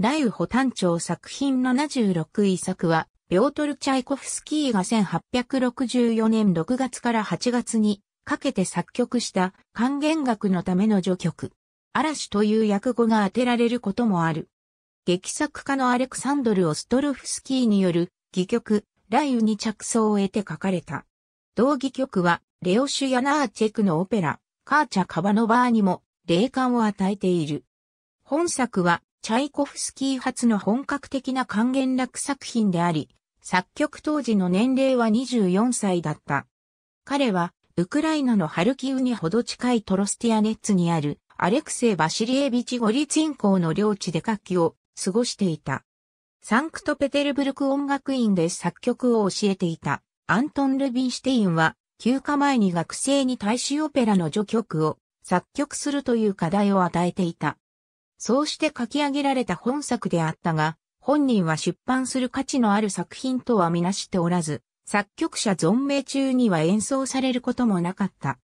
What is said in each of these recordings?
雷雨保丹町作品76位作は、ビョートル・チャイコフスキーが1864年6月から8月にかけて作曲した還元楽のための序曲。嵐という訳語が当てられることもある。劇作家のアレクサンドル・オストロフスキーによる戯曲、雷雨に着想を得て書かれた。同戯曲は、レオシュ・ヤナーチェクのオペラ、カーチャ・カバノバーにも霊感を与えている。本作は、チャイコフスキー初の本格的な還元楽作品であり、作曲当時の年齢は24歳だった。彼は、ウクライナのハルキウにほど近いトロスティアネッツにあるアレクセイ・バシリエビチ・ゴリツィン校の領地で活気を過ごしていた。サンクトペテルブルク音楽院で作曲を教えていたアントン・ルビンシテインは休暇前に学生に大衆オペラの序曲を作曲するという課題を与えていた。そうして書き上げられた本作であったが、本人は出版する価値のある作品とはみなしておらず、作曲者存命中には演奏されることもなかった。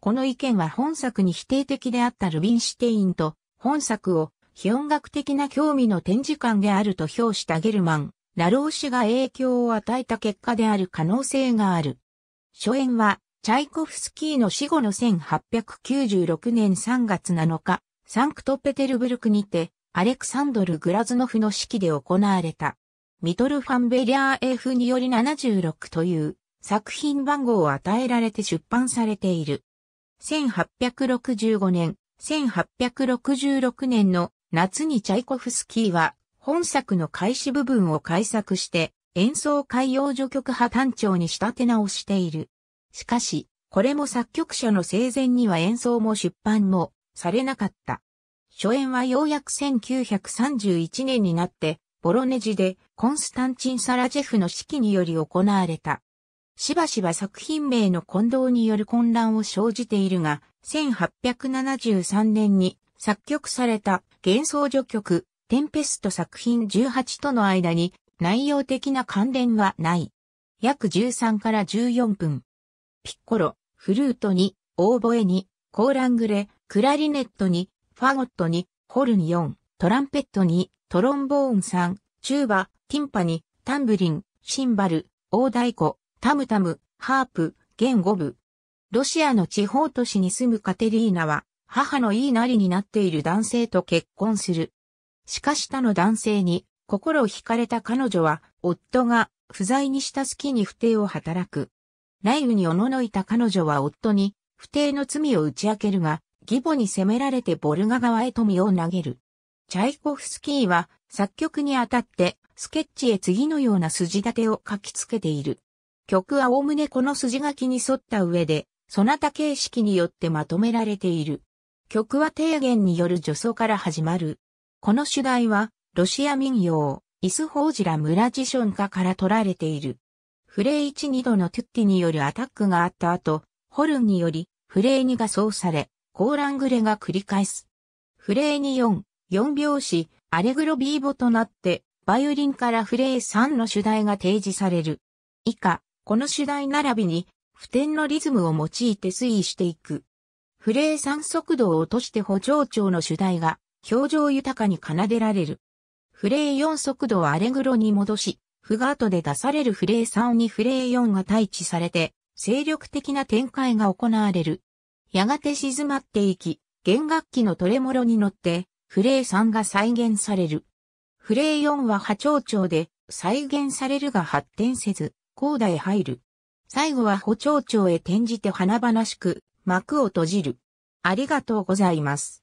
この意見は本作に否定的であったルビンシュテインと、本作を非音楽的な興味の展示館であると評したゲルマン、ラロー氏が影響を与えた結果である可能性がある。初演は、チャイコフスキーの死後の1896年3月7日、サンクトペテルブルクにて、アレクサンドル・グラズノフの指揮で行われた。ミトル・ファンベリアー F により76という作品番号を与えられて出版されている。1865年、1866年の夏にチャイコフスキーは本作の開始部分を改作して演奏海用序曲派単調に仕立て直している。しかし、これも作曲者の生前には演奏も出版もされなかった。初演はようやく1931年になって、ボロネジでコンスタンチン・サラジェフの指揮により行われた。しばしば作品名の混同による混乱を生じているが、1873年に作曲された幻想序曲、テンペスト作品18との間に内容的な関連はない。約13から14分。ピッコロ、フルートに、オーボエに、コーラングレ、クラリネットに、ファゴットに、ホルン4、トランペットに、トロンボーン3、チューバ、ティンパに、タンブリン、シンバル、大太鼓、タムタム、ハープ、弦5部。ロシアの地方都市に住むカテリーナは、母の言いなりになっている男性と結婚する。しかし他の男性に心を惹かれた彼女は、夫が不在にした隙に不定を働く。雷雨におののいた彼女は夫に不定の罪を打ち明けるが、義母に責められてボルガ川へ富を投げる。チャイコフスキーは作曲にあたってスケッチへ次のような筋立てを書きつけている。曲は概ねこの筋書きに沿った上で、そなた形式によってまとめられている。曲は提言による助走から始まる。この主題は、ロシア民謡、イスホージラ村ジションカから取られている。フレイ1、2度のトゥッティによるアタックがあった後、ホルンにより、フレーニが奏され、コーラングレが繰り返す。フレーニ4、4拍子、アレグロビーボとなって、バイオリンからフレー3の主題が提示される。以下、この主題並びに、普天のリズムを用いて推移していく。フレー3速度を落として補聴調の主題が、表情豊かに奏でられる。フレー4速度をアレグロに戻し、フガートで出されるフレー3にフレー4が対置されて、精力的な展開が行われる。やがて静まっていき、弦楽器のトレモロに乗って、フレー3が再現される。フレー4は波長長で再現されるが発展せず、コーダへ入る。最後は補聴長へ転じて華々しく幕を閉じる。ありがとうございます。